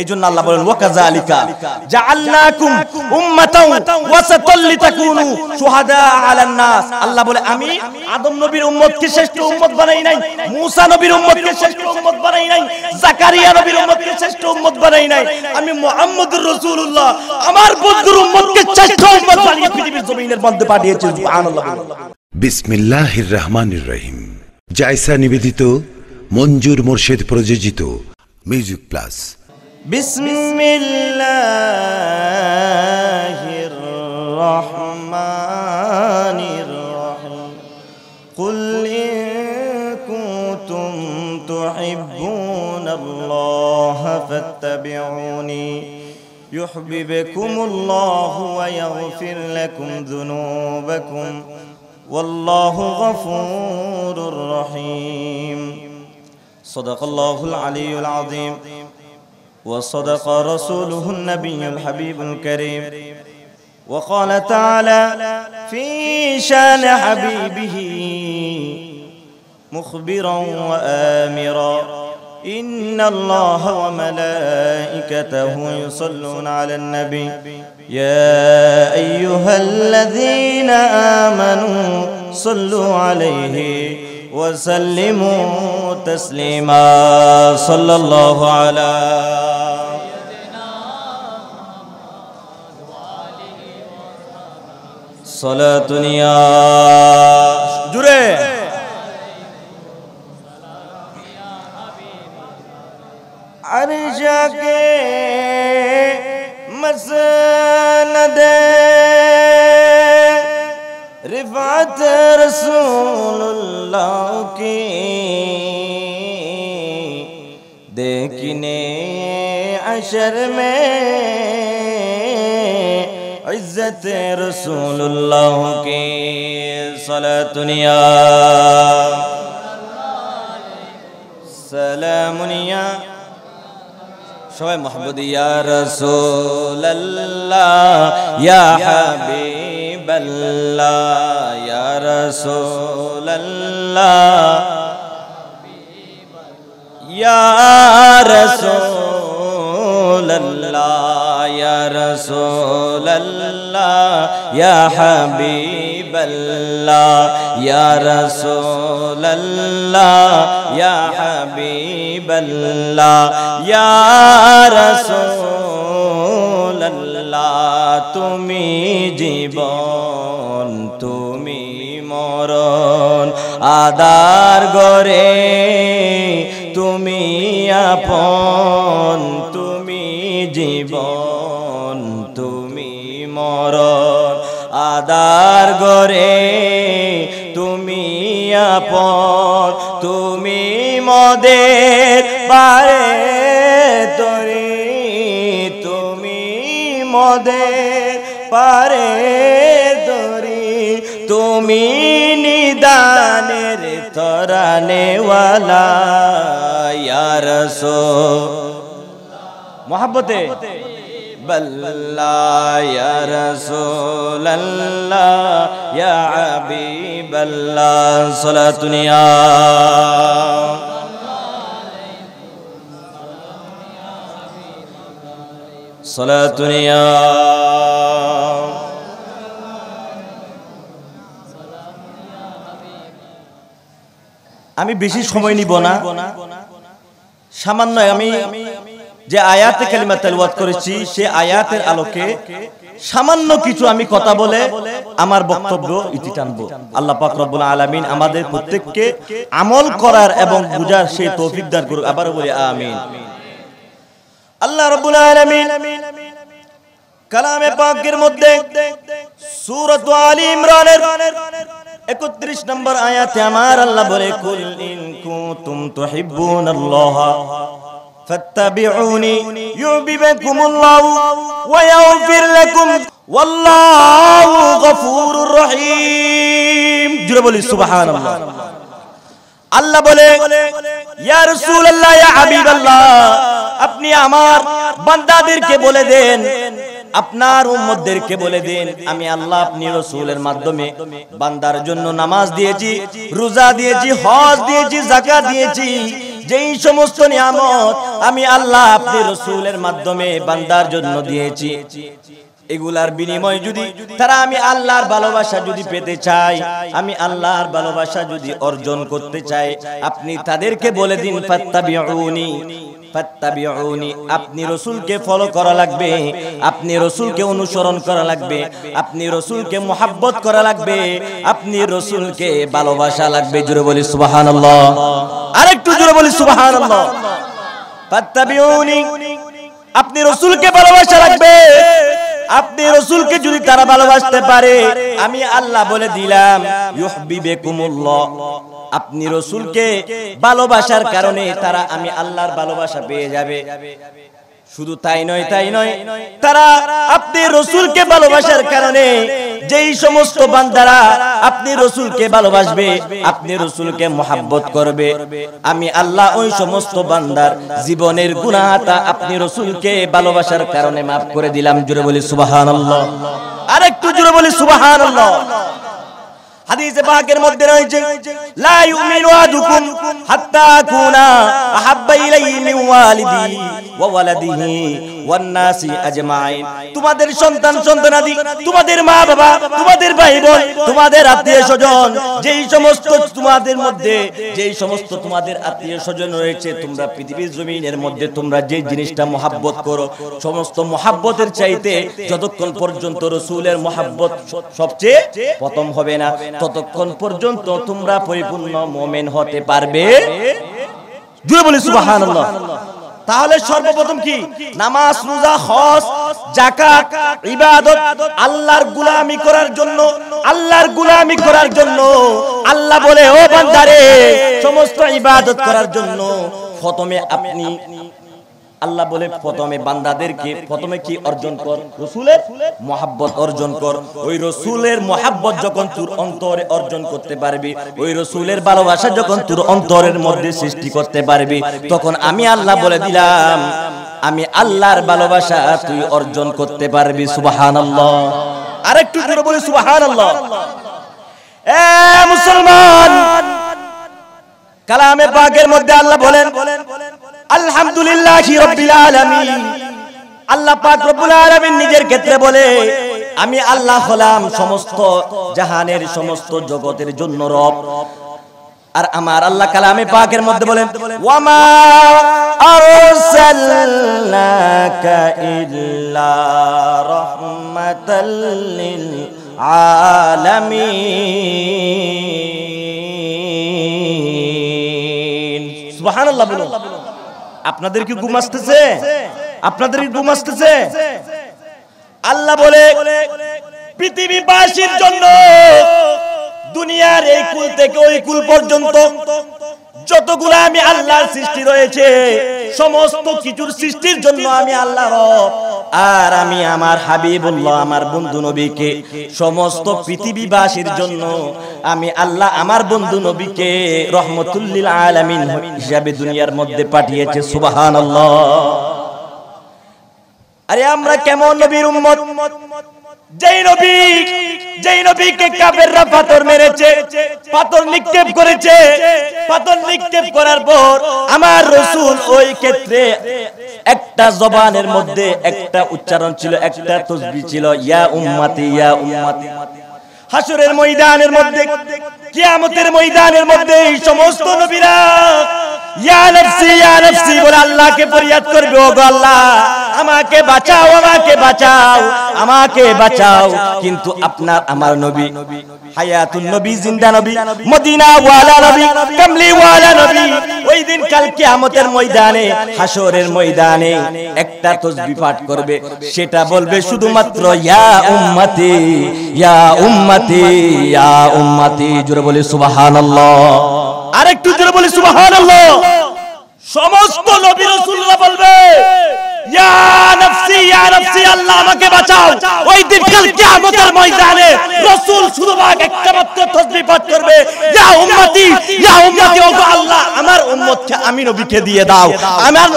এই আল্লাহ বলেন ওয়াকাযালিকা জাআলনাকুম উম্মাতাও ওয়াসাতাল লিতাকুনু শুহাদা আলান নাস আল্লাহ বলে আমি আদম নবীর উম্মতকে শ্রেষ্ঠ উম্মত বানাই নাই মূসা নবীর উম্মতকে শ্রেষ্ঠ উম্মত বানাই নাই জাকারিয়া নবীর উম্মতকে শ্রেষ্ঠ উম্মত বানাই নাই আমি মুহাম্মদুর রাসূলুল্লাহ আমার বন্ধুর উম্মতকে শ্রেষ্ঠ উম্মত বানিয়ে পৃথিবীর জমিনের মধ্যে পাঠিয়েছি সুবহানাল্লাহ বিসমিল্লাহির রহমানির রহিম জায়সা নিবেদিত মঞ্জুর মোর্শেদ প্রযোজিত মিউজিক প্লাস بسم الله الرحمن الرحيم قل إن كنتم تحبون الله فاتبعوني يحببكم الله ويغفر لكم ذنوبكم والله غفور رحيم صدق الله العلي العظيم وصدق رسوله النبي الحبيب الكريم وقال تعالى في شان حبيبه مخبرا وآمرا إن الله وملائكته يصلون على النبي يا أيها الذين آمنوا صلوا عليه وسلموا تسليما صلى الله على सला दुनिया जुरे अर्जा के दे रिवात रसूलुल्लाह की देखने अशर में عزت رسول اللہ کی صلاة نیا سلام نیا شوئے محبود یا رسول اللہ یا حبیب اللہ یا رسول اللہ یا رسول اللہ یا رسول اللہ अल्लाह या हबीब अल्लाह या रसूल अल्लाह या हबीब अल्लाह या रसूल अल्लाह तुम्ही জীবন তুমি মরণ আদার গরে তুমি আপন তুমি জীবন মরণ আদার গরে তুমি আপন তুমি মদে পারে তরি তুমি মদে পারে তরি তুমি নিদানের তরা নেওয়ালা ইয়ারসো মোহাব্বতে بلا يا رسول الله يا حبيب الله صلاة دنيا صلاة دنيا আমি বেশি সময় নিব না সামান্য আমি যে আয়াতে কালিমা তেলওয়াত করেছি সে আয়াতের আলোকে সামান্য কিছু আমি কথা বলে আমার বক্তব্য ইতি টানবো আল্লাহ পাক রব্বুল আলামিন আমাদের প্রত্যেককে আমল করার এবং বুঝার সেই তৌফিক দান করুক আবার বলি আমিন আল্লাহ রব্বুল আলামিন কালামে পাকের মধ্যে সূরাত আলী ইমরানের একত্রিশ নম্বর আয়াতে আমার আল্লাহ বলে কুল ইন কুনতুম তুহিব্বুনাল্লাহ فاتبعوني يحببكم الله ويغفر لكم والله غفور رحيم جرى بولي سبحان الله আল্লাহ বলে ইয়া রাসূলুল্লাহ ইয়া হাবিবাল্লাহ আপনি আমার বান্দাদেরকে বলে আপনার উম্মতদেরকে বলে দিন আমি আল্লাহ আপনি রসুলের মাধ্যমে বান্দার জন্য নামাজ দিয়েছি রোজা দিয়েছি হজ দিয়েছি জাকাত দিয়েছি যেই সমস্ত নিয়ামত আমি আল্লাহ আপনি রসুলের মাধ্যমে বান্দার জন্য দিয়েছি এগুলার বিনিময় যদি তারা আমি আল্লাহর ভালোবাসা যদি পেতে চাই আমি আল্লাহর ভালোবাসা যদি অর্জন করতে চাই আপনি তাদেরকে বলে দিন ফাত্তাবিউনি ফাত্তাবিউনি আপনি রসুলকে ফলো করা লাগবে আপনি রসুলকে অনুসরণ করা লাগবে আপনি রসুলকে মোহাব্বত করা লাগবে আপনি রসুলকে ভালোবাসা লাগবে জুড়ে বলি সুবাহান আরেকটু জুড়ে বলি সুবাহান ফাত্তাবিউনি আপনি রসুলকে ভালোবাসা লাগবে আপনি রসুলকে যদি তারা ভালোবাসতে পারে আমি আল্লাহ বলে দিলাম ইউহবিবেকুমুল্লাহ আপনি রসুলকে ভালোবাসার কারণে তারা আমি আল্লাহর ভালোবাসা পেয়ে যাবে শুধু তাই নয় তাই নয় তারা আপনি রসুলকে ভালোবাসার কারণে যেই সমস্ত বান্দারা আপনি রসুলকে ভালোবাসবে আপনি রসুলকে মহাব্বত করবে আমি আল্লাহ ওই সমস্ত বান্দার জীবনের গুণাহাতা আপনি রসুলকে ভালোবাসার কারণে মাফ করে দিলাম জুড়ে বলি সুবাহান আরেকটু জুড়ে বলি সুবাহ حديث باكر مدرج لا يؤمن أحدكم حتى أكون أحب إليه من والدي وولده তোমাদের সন্তান সন্তানাদি তোমাদের মা বাবা তোমাদের ভাই বোন তোমাদের আত্মীয় স্বজন যেই সমস্ত তোমাদের মধ্যে যেই সমস্ত তোমাদের আত্মীয় স্বজন রয়েছে তোমরা পৃথিবীর জমিনের মধ্যে তোমরা যে জিনিসটা মহাব্বত করো সমস্ত মহাব্বতের চাইতে যতক্ষণ পর্যন্ত রসুলের মহাব্বত সবচেয়ে প্রথম হবে না ততক্ষণ পর্যন্ত তোমরা পরিপূর্ণ মোমেন হতে পারবে জুড়ে বলি সুবাহ তাহলে সর্বপ্রথম কি নামাজ রোজা হজ জাকাত ইবাদত আল্লাহর গোলামি করার জন্য আল্লাহর গোলামি করার জন্য আল্লাহ বলে ও বান্দারে সমস্ত ইবাদত করার জন্য প্রথমে আপনি আল্লাহ বলে প্রথমে বান্দাদেরকে প্রথমে কি অর্জন কর রসুলের মহাব্বত অর্জন কর ওই রসুলের মহাব্বত যখন তোর অন্তরে অর্জন করতে পারবি ওই রসুলের ভালোবাসা যখন তোর অন্তরের মধ্যে সৃষ্টি করতে পারবি তখন আমি আল্লাহ বলে দিলাম আমি আল্লাহর ভালোবাসা তুই অর্জন করতে পারবি সুবাহান আল্লাহ আরেকটু করে বলি সুবাহান আল্লাহ এ মুসলমান কালামে পাকের মধ্যে আল্লাহ বলেন বলেন বলেন আলহামদুলিল্লাহ আল্লাহ পাক রব্বুল আলামিন নিজের ক্ষেত্রে বলে আমি আল্লাহ হলাম সমস্ত জাহানের সমস্ত জগতের জন্য রব আর আমার আল্লাহ কালামে পাকের মধ্যে বলেন ওয়ামা আরসালনাকা ইল্লা রাহমাতাল লিল আলামিন সুবহানাল্লাহ বলুন আপনাদের কি ঘুম আসতেছে আপনাদের কি ঘুম আসতেছে আল্লাহ বলে পৃথিবীবাসীর জন্য দুনিয়ার এই কুল থেকে ওই কুল পর্যন্ত যতগুলো আমি আল্লাহর সৃষ্টি রয়েছে সমস্ত কিছুর সৃষ্টির জন্য আমি আল্লাহ রব আর আমি আমার হাবিবুল্লাহ আমার বন্ধু নবীকে সমস্ত পৃথিবীবাসীর জন্য আমি আল্লাহ আমার বন্ধু নবীকে রহমতুল্লিল আলমিন হিসাবে দুনিয়ার মধ্যে পাঠিয়েছে সুবাহান আরে আমরা কেমন নবীর উম্মত যেই নবী যেই নবীকে কাফেররা পাথর মেরেছে পাথর নিক্ষেপ করেছে পাথর নিক্ষেপ করার পর আমার রসুল ওই ক্ষেত্রে একটা জবানের মধ্যে একটা উচ্চারণ ছিল একটা তসবি ছিল ইয়া উম্মাতি ইয়া উম্মাতি হাসুরের ময়দানের মধ্যে কিয়ামতের ময়দানের মধ্যে এই সমস্ত নবীরা আল্লাহকে ময়দানে ময়দানে একটা তাসবিহ পাঠ করবে সেটা বলবে শুধুমাত্র বলে আরেকটু জোরে বলি সুবাহান সমস্ত নবী রসুল্লাহ বলবে আল্লাহ আমাকে বাঁচাও ওই দিন কাল কিয়ামতের ময়দানে রাসূল একটা মাত্র তাসবিহ পাঠ করবে ইয়া উম্মতি ইয়া উম্মতি ওগো আল্লাহ আমার উম্মতকে আমি নবীকে দিয়ে দাও আমার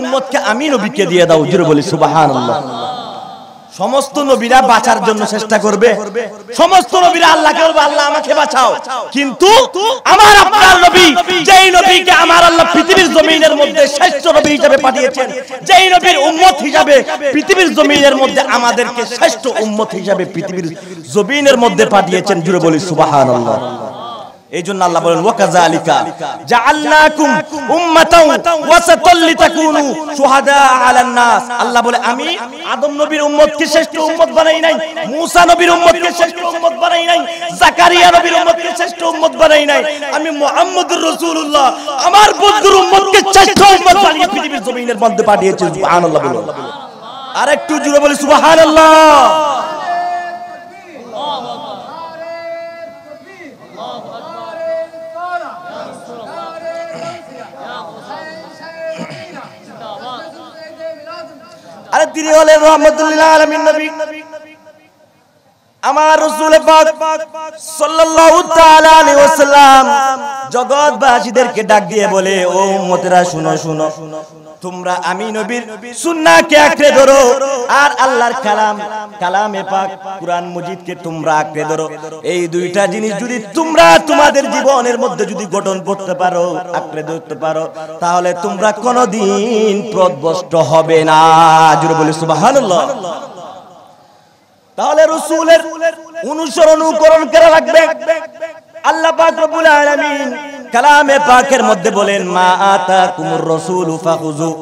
উম্মতকে আমি নবীকে দিয়ে দাও জোরে বলি সুবহানাল্লাহ সমস্ত নবীরা বাঁচার জন্য চেষ্টা করবে সমস্ত নবীরা আল্লাহকে বলবে আল্লাহ আমাকে বাঁচাও কিন্তু আমার আপনার নবী যেই নবীকে আমার আল্লাহ পৃথিবীর জমিনের মধ্যে শ্রেষ্ঠ নবী হিসাবে পাঠিয়েছেন যেই নবীর উম্মত হিসাবে পৃথিবীর জমিনের মধ্যে আমাদেরকে শ্রেষ্ঠ উম্মত হিসাবে পৃথিবীর জমিনের মধ্যে পাঠিয়েছেন জুড়ে বলি সুবহানাল্লাহ আল্লাহ বলেন জাআলনাকুম উম্মাতাও আলান নাস আল্লাহ বলে আমি আদম নবীর উম্মতকে শ্রেষ্ঠ উম্মত বানাই নাই মূসা নবীর উম্মতকে শ্রেষ্ঠ উম্মত বানাই নাই জাকারিয়া নবীর উম্মতকে শ্রেষ্ঠ উম্মত বানাই নাই আমি মুহাম্মদুর রাসূলুল্লাহ আমার বন্ধুর উম্মতকে শ্রেষ্ঠ উম্মত বানিয়ে পৃথিবীর জমিনের মধ্যে পাঠিয়েছি সুবহানাল্লাহ বলুন আরেকটু জোরে বলি সুবহানাল্লাহ তিনি হলেন রহমতুল্লাহ আলমিন নবী আমার রসুল জগৎবাসীদেরকে ডাক দিয়ে বলে ও মতেরা শুনো শুনো শুনো তোমরা আমি নবীর সুন্নাহকে আঁকড়ে ধরো আর আল্লাহর কালাম কালামে পাক কুরআন মজিদকে তোমরা আঁকড়ে ধরো এই দুইটা জিনিস যদি তোমরা তোমাদের জীবনের মধ্যে যদি গঠন করতে পারো আঁকড়ে ধরতে পারো তাহলে তোমরা কোনোদিন প্রদবষ্ট হবে না জুড়ে বলি সুবহানাল্লাহ তাহলে রসুলের অনুসরণ অনুকরণ করা লাগবে আল্লাহ পাক রব্বুল আলামিন كلام پاکر مدد بولین ما آتاكم الرسول فخوزو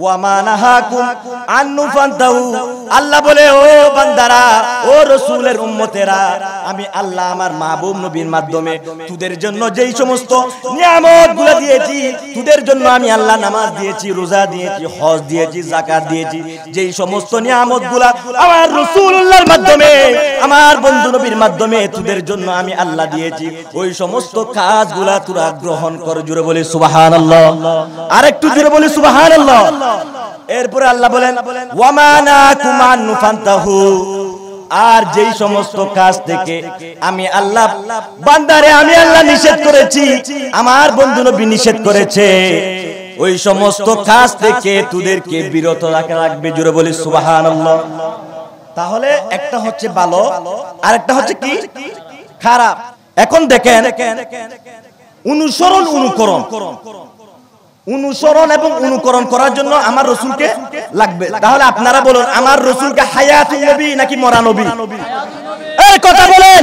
وما نهاكم عنه فانتو আল্লাহ বলে ও বান্দারা ও রসুলের উম্মতেরা আমি আল্লাহ আমার মাহবুব নবীর মাধ্যমে তোদের জন্য যেই সমস্ত নিয়ামত গুলা দিয়েছি তোদের জন্য আমি আল্লাহ নামাজ দিয়েছি রোজা দিয়েছি হজ দিয়েছি জাকাত দিয়েছি যেই সমস্ত নিয়ামত গুলা আমার রসুল্লাহর মাধ্যমে আমার বন্ধু নবীর মাধ্যমে তোদের জন্য আমি আল্লাহ দিয়েছি ওই সমস্ত কাজ গুলা তোরা গ্রহণ কর জুড়ে বলে সুবাহান আল্লাহ আর একটু জুড়ে বলে সুবাহান আল্লাহ এরপরে আল্লাহ বলেন ওয়ামানা কুমান নুফান্তাহু আর যেই সমস্ত কাজ থেকে আমি আল্লাহ বান্দারে আমি আল্লাহ নিষেধ করেছি আমার বন্ধু নবী নিষেধ করেছে ওই সমস্ত কাজ থেকে তোদেরকে বিরত রাখা লাগবে জুড়ে বলি সুবহানাল্লাহ তাহলে একটা হচ্ছে ভালো আর একটা হচ্ছে কি খারাপ এখন দেখেন অনুসরণ অনুকরণ অনুসরণ এবং অনুকরণ করার জন্য আমার রসুলকে লাগবে তাহলে আপনারা বলুন আমার রসুলকে হায়াত নবী নাকি মরা নবী কথা বলেন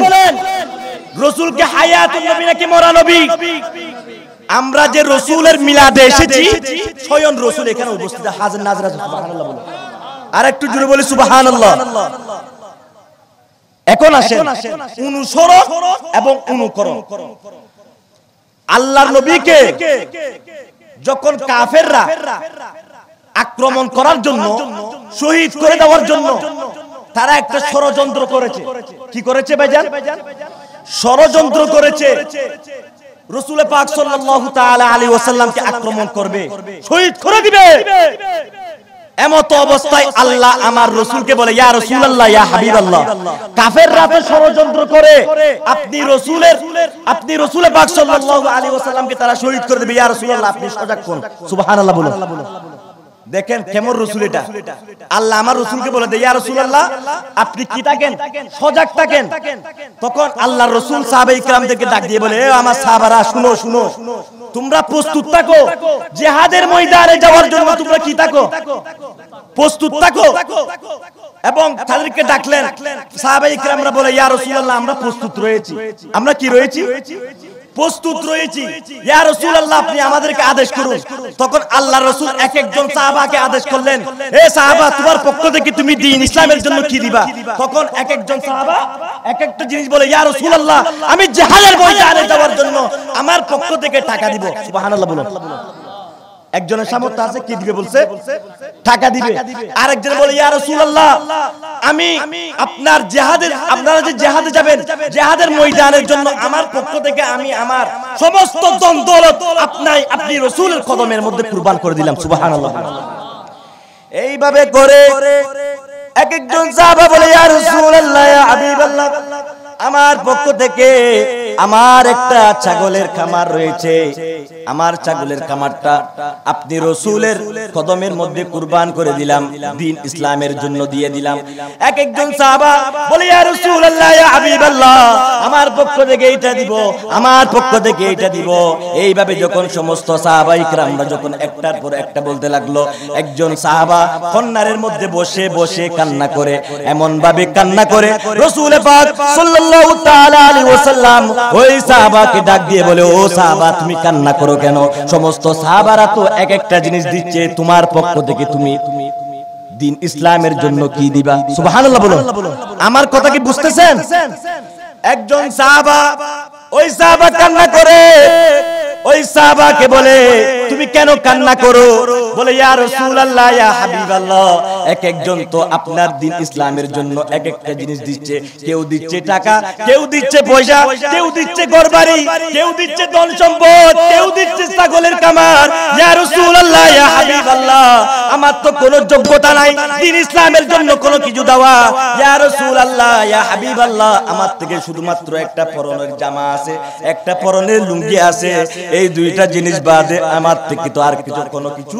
রসুলকে হায়াত নবী নাকি মরা নবী আমরা যে রসুলের মিলাদে এসেছি স্বয়ং রসুল এখানে উপস্থিত হাজার নাজরা আর একটু জুড়ে বলি সুবাহান এখন আসেন অনুসরণ এবং অনুকরণ আল্লাহ নবীকে যখন কাফেররা আক্রমণ করার জন্য শহীদ করে দেওয়ার জন্য তারা একটা ষড়যন্ত্র করেছে কি করেছে বেজান ষড়যন্ত্র করেছে রসুল পাক সাল্লাল্লাহু তাআলা আলাইহি ওয়াসাল্লামকে আক্রমণ করবে শহীদ করে দিবে এমত অবস্থায় আল্লাহ আমার রসুলকে বলে ইয়া রসুল আল্লাহ ইয়া হাবিব আল্লাহ কাফের রাতে ষড়যন্ত্র করে আপনি রসুলের আপনি রসুলের পাক সাল্লাল্লাহু আলাইহি ওয়াসাল্লামকে তারা শহীদ করে দেবে ইয়া রসুল আল্লাহ আপনি সজাগ করুন সুবহানাল্লাহ বলুন দেখেন কেমন রসুল এটা আল্লাহ আমার রসুলকে বলে দেয় রসুল আল্লাহ আপনি কি থাকেন সজাগ থাকেন তখন আল্লাহ রসুল সাহাবে ইকরাম ইকরামদেরকে ডাক দিয়ে বলে আমার সাহাবারা শুনো শুনো তোমরা প্রস্তুত থাকো জেহাদের ময়দানে যাওয়ার জন্য তোমরা কি থাকো প্রস্তুত থাকো এবং তাদেরকে ডাকলেন সাহাবে ইকরামরা বলে ইয়া রসুল আল্লাহ আমরা প্রস্তুত রয়েছি আমরা কি রয়েছি প্রস্তুত রয়েছি আপনি আমাদেরকে আদেশ করুন তখন আল্লাহ রসুল এক একজন সাহাবাকে আদেশ করলেন এ সাহাবা তোমার পক্ষ থেকে তুমি দিন ইসলামের জন্য কি দিবা তখন এক একজন সাহাবা এক একটা জিনিস বলে ইয়া আল্লাহ আমি জিহাদের ময়দানে যাওয়ার জন্য আমার পক্ষ থেকে টাকা দিব সুবহানাল্লাহ বলুন একজনের সামর্থ্য আছে কি দিবে বলছে টাকা দিবে আরেকজন বলে ইয়া রাসূলুল্লাহ আমি আপনার জিহাদের আপনারা যে জিহাদে যাবেন জিহাদের ময়দানের জন্য আমার পক্ষ থেকে আমি আমার সমস্ত ধন দৌলত আপনাই আপনি রাসূলের কদমের মধ্যে কুরবান করে দিলাম সুবহানাল্লাহ এইভাবে করে এক একজন সাহাবা বলে ইয়া রাসূলুল্লাহ ইয়া হাবিবাল্লাহ আমার পক্ষ থেকে আমার একটা ছাগলের খামার রয়েছে আমার ছাগলের খামারটা আপনি রসুলের কদমের মধ্যে কুরবান করে দিলাম দিন ইসলামের জন্য দিয়ে দিলাম এক একজন সাহাবা বলে ইয়া রাসূলুল্লাহ আমার পক্ষ থেকে এইটা দিব আমার পক্ষ থেকে এইটা দিব এইভাবে যখন সমস্ত সাহাবাই کرامরা যখন একটার পর একটা বলতে লাগলো একজন সাহাবা কন্নারের মধ্যে বসে বসে কান্না করে এমন ভাবে কান্না করে রসুল ওই সাহাবাকে ডাক দিয়ে বলে ও সাহাবা তুমি কান্না করো কেন সমস্ত সাহাবারা তো এক একটা জিনিস দিচ্ছে তোমার পক্ষ থেকে তুমি দিন ইসলামের জন্য কি দিবা সুবহানাল্লাহ বলো আমার কথা কি বুঝতেছেন একজন সাহাবা ওই সাহাবা কান্না করে ওই সাহাবাকে বলে তুমি কেন কান্না করো বলে ইয়া রাসূলুল্লাহ ইয়া হাবিবাল্লাহ এক একজন তো আপনার দিন ইসলামের জন্য এক একটা জিনিস দিচ্ছে কেউ দিচ্ছে টাকা কেউ দিচ্ছে পয়সা কেউ দিচ্ছে ঘরবাড়ি কেউ দিচ্ছে ধন সম্পদ কেউ দিচ্ছে ছাগলের কামার ইয়া রাসূলুল্লাহ ইয়া হাবিবাল্লাহ আমার তো কোনো যোগ্যতা নাই দিন ইসলামের জন্য কোনো কিছু দেওয়া ইয়া রাসূলুল্লাহ ইয়া হাবিবাল্লাহ আমার থেকে শুধুমাত্র একটা পরনের জামা আছে একটা পরনের লুঙ্গি আছে এই দুইটা জিনিস বাদে আমার থেকে তো আর কিছু কোনো কিছু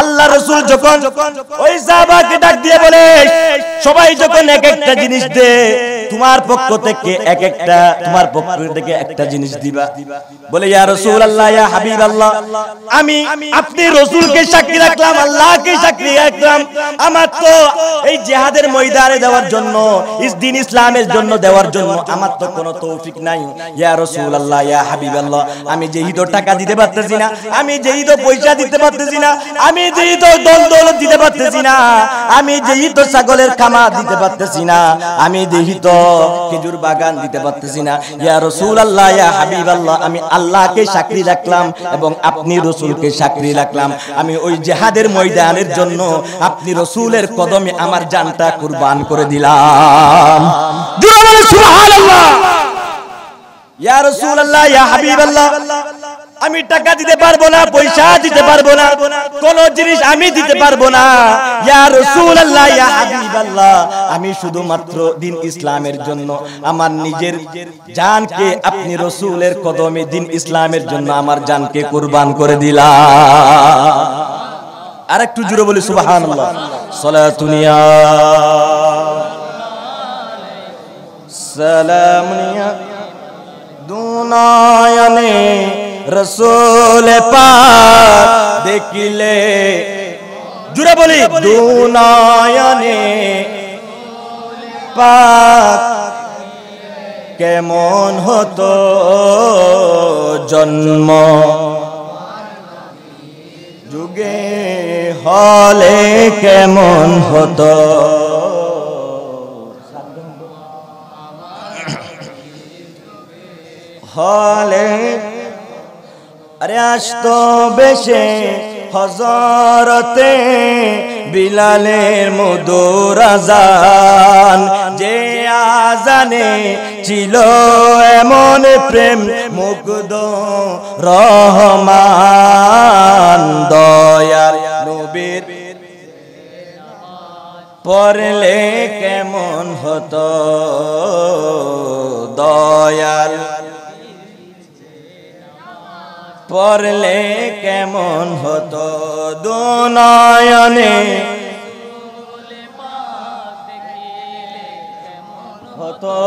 আল্লাহ রসুল যখন ওই সাহাবাকে ডাক দিয়ে বলে সবাই যখন এক একটা জিনিস দেয় তোমার পক্ষ থেকে এক একটা তোমার পক্ষ থেকে একটা জিনিস দিবা বলে ইয়া রাসূল আল্লাহ ইয়া হাবিব আল্লাহ আমি আপনি রাসূলকে সাক্ষী রাখলাম আল্লাহকে সাক্ষী রাখলাম আমার তো এই জিহাদের ময়দানে দেওয়ার জন্য ইস দিন ইসলামের জন্য দেওয়ার জন্য আমার তো কোনো তৌফিক নাই ইয়া রাসূল আল্লাহ ইয়া হাবিব আল্লাহ আমি যে তো টাকা দিতে পারতেছি না আমি যে তো পয়সা দিতে পারতেছি না আমি যে তো দল দল দিতে পারতেছি না আমি যে তো ছাগলের খামা দিতে পারতেছি না আমি যেই তো খেজুর বাগান দিতে পারতেছি না ইয়া রসুল আল্লাহ ইয়া হাবিব আল্লাহ আমি আল্লাহকে সাক্ষী রাখলাম এবং আপনি রসুলকে সাক্ষী রাখলাম আমি ওই জেহাদের ময়দানের জন্য আপনি রসুলের কদমে আমার জানটা কুরবান করে দিলাম ইয়া রসুল আল্লাহ ইয়া হাবিব আল্লাহ আমি টাকা দিতে পারবো না পয়সা দিতে পারবো না কোন জিনিস আমি দিতে পারবো না ইয়া রাসূলুল্লাহ আমি শুধুমাত্র দিন ইসলামের জন্য আমার নিজের জানকে আপনি রসুলের কদমে দিন ইসলামের জন্য আমার জানকে কুরবান করে দিলা আর একটু জুড়ে বলি সুবহানাল্লাহ সালাতুনিয়া সালামনিয়া দুনায়ানে রসুল পাক দেখিলে জুড়ে বলি দুনায়নে পাক কেমন হতো জন্ম যুগে হলে কেমন হতো হলে আরে তো বেশে হজরতে বিলালের মধুর আজান যে আজানে ছিল এমন প্রেম মুগ্ধ রহমান দয়াল নবীর পড়লে কেমন হতো দয়াল পড়লে কেমন হতো দুনয়নে হতো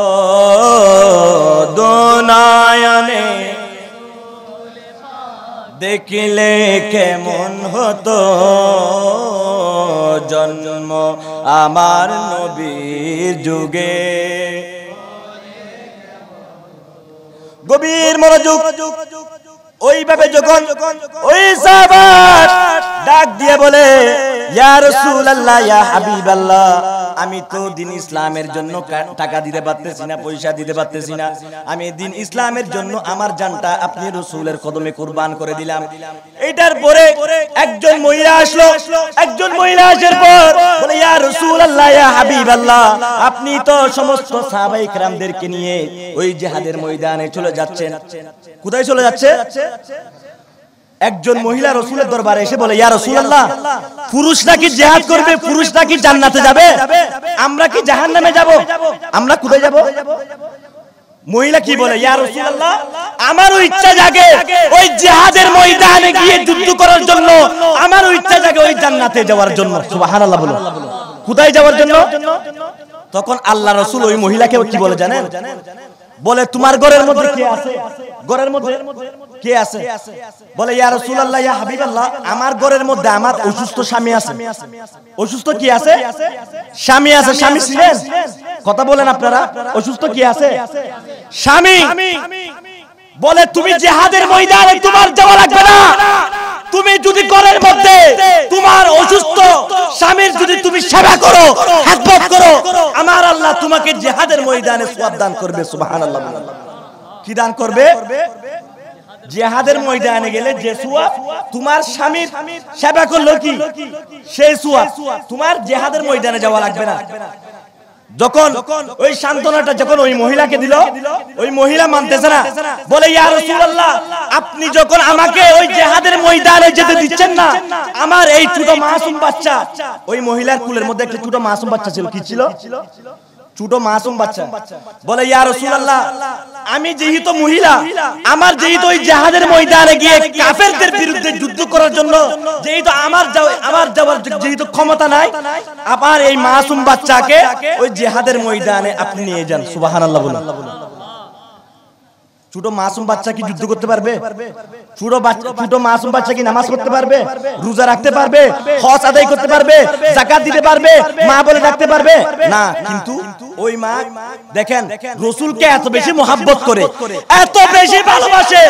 দুনয়নে দেখিলে কেমন হতো জন্ম আমার নবীর যুগে গভীর মনোযোগ ওইভাবে যখন ওই সাহাবা ডাক দিয়ে বলে ইয়া রাসূলুল্লাহ ইয়া হাবিবাল্লাহ আমি তো দিন ইসলামের জন্য টাকা দিতে পারতেছি না পয়সা দিতে পারতেছি না আমি দিন ইসলামের জন্য আমার জানটা আপনি রসুলের কদমে কোরবান করে দিলাম এটার পরে একজন মহিলা আসলো একজন মহিলা আসার পর বলে ইয়া রসুল আল্লাহ ইয়া হাবিব আল্লাহ আপনি তো সমস্ত সাহাবাই کرامদেরকে নিয়ে ওই জিহাদের ময়দানে চলে যাচ্ছেন কোথায় চলে যাচ্ছে একজন মহিলা রসুলের দরবারে এসে বলে ইয়া রসুল্লাহ পুরুষ নাকি জেহাদ করবে পুরুষ নাকি জান্নাতে যাবে আমরা কি জাহান নামে যাব আমরা কোথায় যাব মহিলা কি বলে ইয়া রাসূলুল্লাহ আমারও ইচ্ছা জাগে ওই জেহাদের ময়দানে গিয়ে যুদ্ধ করার জন্য আমারও ইচ্ছা জাগে ওই জান্নাতে যাওয়ার জন্য সুবহানাল্লাহ বলো কোথায় যাওয়ার জন্য তখন আল্লাহ রসুল ওই মহিলাকে কি বলে জানেন বলে তোমার ঘরের মধ্যে কি আছে গরের মধ্যে কে আছে বলে ইয়া রাসূলুল্লাহ ইয়া হাবিবাল্লাহ আমার গরের মধ্যে আমার অসুস্থ স্বামী আছে অসুস্থ কি আছে স্বামী আছে স্বামী ছিলেন কথা বলেন আপনারা অসুস্থ কি আছে স্বামী বলে তুমি জিহাদের ময়দানে তোমার যাওয়া লাগবে না তুমি যদি গরের মধ্যে তোমার অসুস্থ স্বামীর যদি তুমি সেবা করো হেদমত করো আমার আল্লাহ তোমাকে জিহাদের ময়দানে সওয়াব দান করবে সুবহানাল্লাহ কি দান করবে জেহাদের ময়দানে গেলে যে সুয়া তোমার স্বামীর সেবা করলো কি সেই সুয়া তোমার জেহাদের ময়দানে যাওয়া লাগবে না যখন ওই সান্ত্বনাটা যখন ওই মহিলাকে দিল ওই মহিলা মানতেছে না বলে আপনি যখন আমাকে ওই জেহাদের ময়দানে যেতে দিচ্ছেন না আমার এই ছোট মাসুম বাচ্চা ওই মহিলার কুলের মধ্যে একটা ছোট মাসুম বাচ্চা ছিল কি ছিল ছোট মাসুম বাচ্চা বলে ইয়া রাসূলুল্লাহ আমি যেহেতু মহিলা আমার যেহেতু ওই জিহাদের ময়দানে গিয়ে কাফেরদের বিরুদ্ধে যুদ্ধ করার জন্য যেহেতু আমার আমার যাওয়ার যেহেতু ক্ষমতা নাই আপনার এই মাসুম বাচ্চাকে ওই জিহাদের ময়দানে আপনি নিয়ে যান সুবহানাল্লাহ বলুন ছোট মাসুম বাচ্চা কি যুদ্ধ করতে পারবে ছোট বাচ্চা ছোট মাসুম বাচ্চা কি নামাজ করতে পারবে রোজা রাখতে পারবে হজ আদায় করতে পারবে জাকাত দিতে পারবে মা বলে রাখতে পারবে না কিন্তু ওই মা দেখেন রসুলকে এত বেশি মোহাব্বত করে এত বেশি ভালোবাসে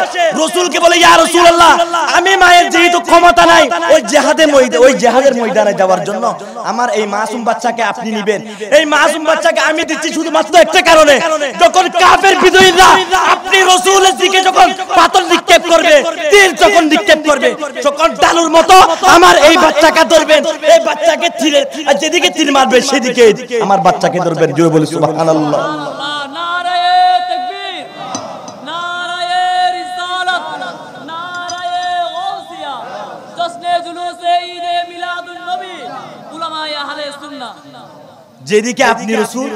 রসুলকে বলে ইয়া রসুল আল্লাহ আমি মায়ের যে ক্ষমতা নাই ওই জেহাদের জেহাদে ওই জেহাদের ময়দানে যাওয়ার জন্য আমার এই মাসুম বাচ্চাকে আপনি নেবেন এই মাসুম বাচ্চাকে আমি দিচ্ছি শুধুমাত্র একটা কারণে যখন কাফের বিজয়ীরা আপনি রসুলের দিকে যখন পাথর নিক্ষেপ করবে তীর যখন নিক্ষেপ করবে যখন ডালুর মতো আমার এই বাচ্চাকে ধরবেন এই বাচ্চাকে তীরে আর যেদিকে তীর মারবে সেদিকে আমার বাচ্চাকে ধরবেন জয় বলি সুবহানাল্লাহ যেদিকে আপনি রসুল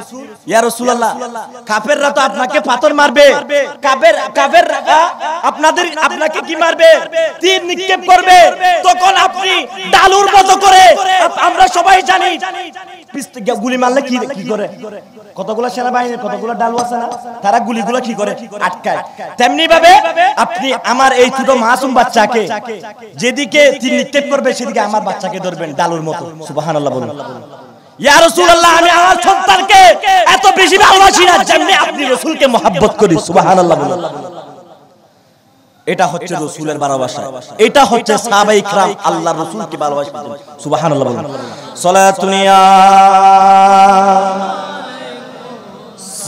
ইয়া রসুল্লাহ কাফেররা তো আপনাকে পাথর মারবে কাপের কাফের আপনাদের আপনাকে কি মারবে তীর নিক্ষেপ করবে তখন আপনি ডালুর মতো করে আমরা সবাই জানি গুলি মারলে কি কি করে কতগুলো সেনাবাহিনীর কতগুলো ডালু আছে না তারা গুলিগুলো কি করে আটকায় তেমনি ভাবে আপনি আমার এই ছোট মাসুম বাচ্চাকে যেদিকে তীর নিক্ষেপ করবে সেদিকে আমার বাচ্চাকে ধরবেন ডালুর মতো বলুন ইয়া রাসূলুল্লাহ আমি আমার সন্তানকে এত বেশি ভালোবাসি না যেমনি আপনি রাসূলকে মহব্বত করি সুবহানাল্লাহ এটা হচ্ছে রসুলের ভালোবাসা এটা হচ্ছে সাহাবাই کرام আল্লাহ রসুলকে ভালোবাসা সুবহানাল্লাহ বলুন সালাতুনিয়া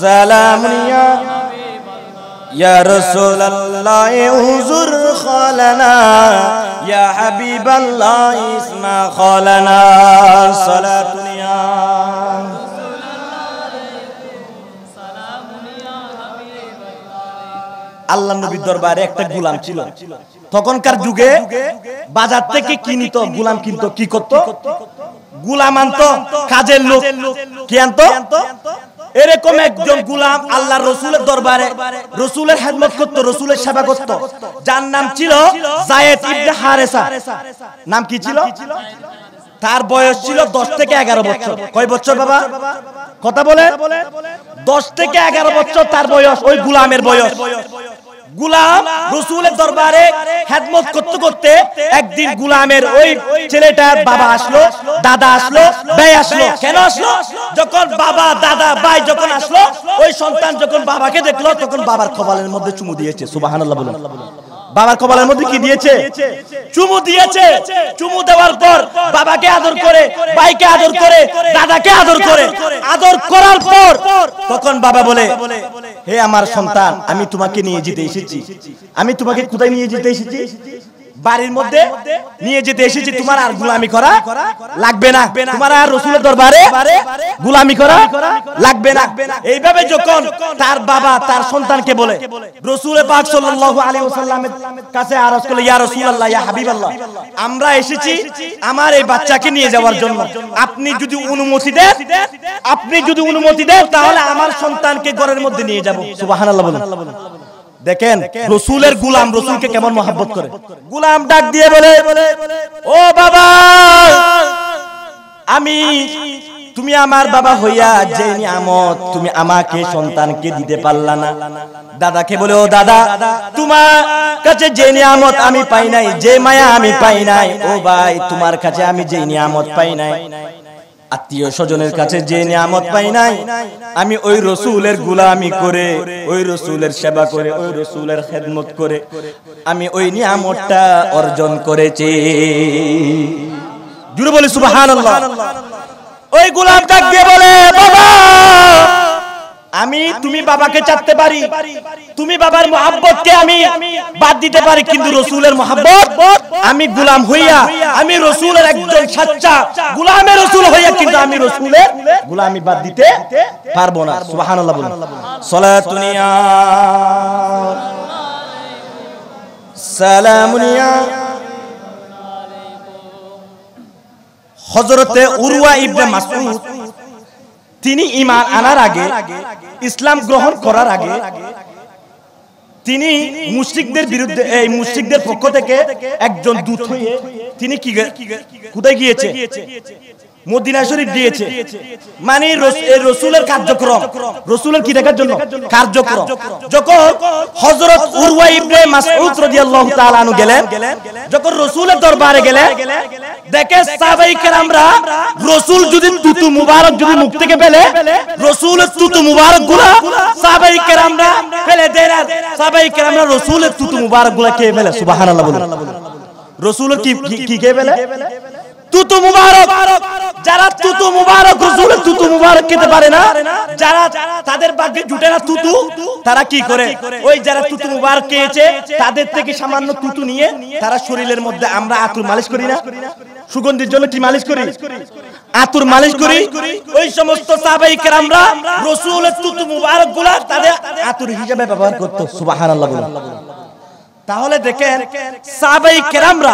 সালামনিয়া আল্লা আল্লাহ নবীর দরবারে একটা গুলাম ছিল তখনকার যুগে বাজার থেকে কিনিত গুলাম কিনতো কি করতো গুলাম আনতো কাজের লোক কি আনতো এরকম একজন গুলাম আল্লাহ রসুলের দরবারে রসুলের হেদমত করত রসুলের সেবা করত যার নাম ছিল নাম কি ছিল তার বয়স ছিল দশ থেকে এগারো বছর কয় বছর বাবা কথা বলে দশ থেকে এগারো বছর তার বয়স ওই গুলামের বয়স গুলাম রসুলের দরবারে হেদমত করতে করতে একদিন গুলামের ওই ছেলেটার বাবা আসলো দাদা আসলো ভাই আসলো কেন আসলো যখন বাবা দাদা ভাই যখন আসলো ওই সন্তান যখন বাবাকে দেখলো তখন বাবার কপালের মধ্যে চুমু দিয়েছে সুবহানাল্লাহ বাবার কপালের মধ্যে কি দিয়েছে চুমু দিয়েছে চুমু দেওয়ার পর বাবাকে আদর করে ভাইকে আদর করে দাদাকে আদর করে আদর করার পর তখন বাবা বলে হে আমার সন্তান আমি তোমাকে নিয়ে যেতে এসেছি আমি তোমাকে কোথায় নিয়ে যেতে এসেছি বাড়ির মধ্যে নিয়ে যেতে এসেছি তোমার আর গুলামি করা লাগবে না তোমার আর রসুলের দরবারে গুলামি করা লাগবে না এইভাবে যখন তার বাবা তার সন্তানকে বলে রসুলের পাক সাল্লাল্লাহু আলাইহি ওয়াসাল্লামের কাছে আরজ করলো ইয়া রাসূলুল্লাহ ইয়া হাবিবাল্লাহ আমরা এসেছি আমার এই বাচ্চাকে নিয়ে যাওয়ার জন্য আপনি যদি অনুমতি দেন আপনি যদি অনুমতি দেন তাহলে আমার সন্তানকে ঘরের মধ্যে নিয়ে যাব সুবহানাল্লাহ বলুন দেখেন রসুলের গুলাম রসুলকে কেমন মহাব্বত করে গুলাম ডাক দিয়ে বলে ও বাবা আমি তুমি আমার বাবা হইয়া যে নিয়ামত তুমি আমাকে সন্তানকে দিতে পারলা না দাদাকে বলে ও দাদা তোমার কাছে যে নিয়ামত আমি পাই নাই যে মায়া আমি পাই নাই ও ভাই তোমার কাছে আমি যে নিয়ামত পাই নাই আত্মীয় স্বজনের কাছে যে নিয়ামত পাই নাই আমি ওই রসুলের গুলামি করে ওই রসুলের সেবা করে ওই রসুলের খেদমত করে আমি ওই নিয়ামতটা অর্জন করেছি জুড়ে বলি সুবহানাল্লাহ ওই গোলাম ডাক দিয়ে বলে বাবা আমি তুমি বাবাকে চাপতে পারি তুমি বাবার মহাব্বতকে আমি বাদ দিতে পারি কিন্তু রসুলের মহাব্বত আমি গুলাম হইয়া আমি রসুলের একজন সাচ্চা গুলামের রসুল হইয়া কিন্তু আমি রসুলের গুলামি বাদ দিতে পারবো না সুবহানাল্লাহ হজরতে উরওয়া ইবনে মাসউদ তিনি ইমান আনার আগে ইসলাম গ্রহণ করার আগে তিনি মুশরিকদের বিরুদ্ধে এই মুশরিকদের পক্ষ থেকে একজন দূত হয়ে তিনি কি কোথায় গিয়েছে মদিনা শরীফ দিয়েছে মানে, মানে রসুলের কার্যক্রম রসুলের কি দেখার জন্য কার্যক্রম যখন হজরত উরওয়া ইবনে মাসউদ রাদিয়াল্লাহু তাআলা নু গেলেন যখন রসুলের দরবারে গেলেন দেখে সাহাবাই کرامরা রসুল যদি তুতু মুবারক যদি মুখ থেকে ফেলে রসুলের তুতু মুবারক গুলা সাহাবাই کرامরা ফেলে দেন সাহাবাই کرامরা রসুলের তুতু মুবারক গুলা কে ফেলে সুবহানাল্লাহ বলুন রসুলের কি কি কে ফেলে তুতু মুবারক যারা তুতু মুবারক হুজুর তুতু মুবারক খেতে পারে না যারা তাদের ভাগ্যে জুটে না তুতু তারা কি করে ওই যারা তুতু মুবারক খেয়েছে তাদের থেকে সামান্য তুতু নিয়ে তারা শরীরের মধ্যে আমরা আতুর মালিশ করি না সুগন্ধির জন্য কি মালিশ করি আতুর মালিশ করি ওই সমস্ত সাহাবাই কেরামরা রসুলের তুতু মুবারক গুলা তাদের আতুর হিসাবে ব্যবহার করতো সুবাহান আল্লাহ তাহলে দেখেন সাহাবাই কেরামরা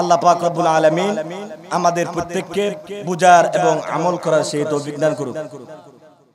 আল্লাহ পাক রব্বুল আলামিন আমাদের প্রত্যেককে বুজার এবং আমল করার সেই তৌফিক দান করুন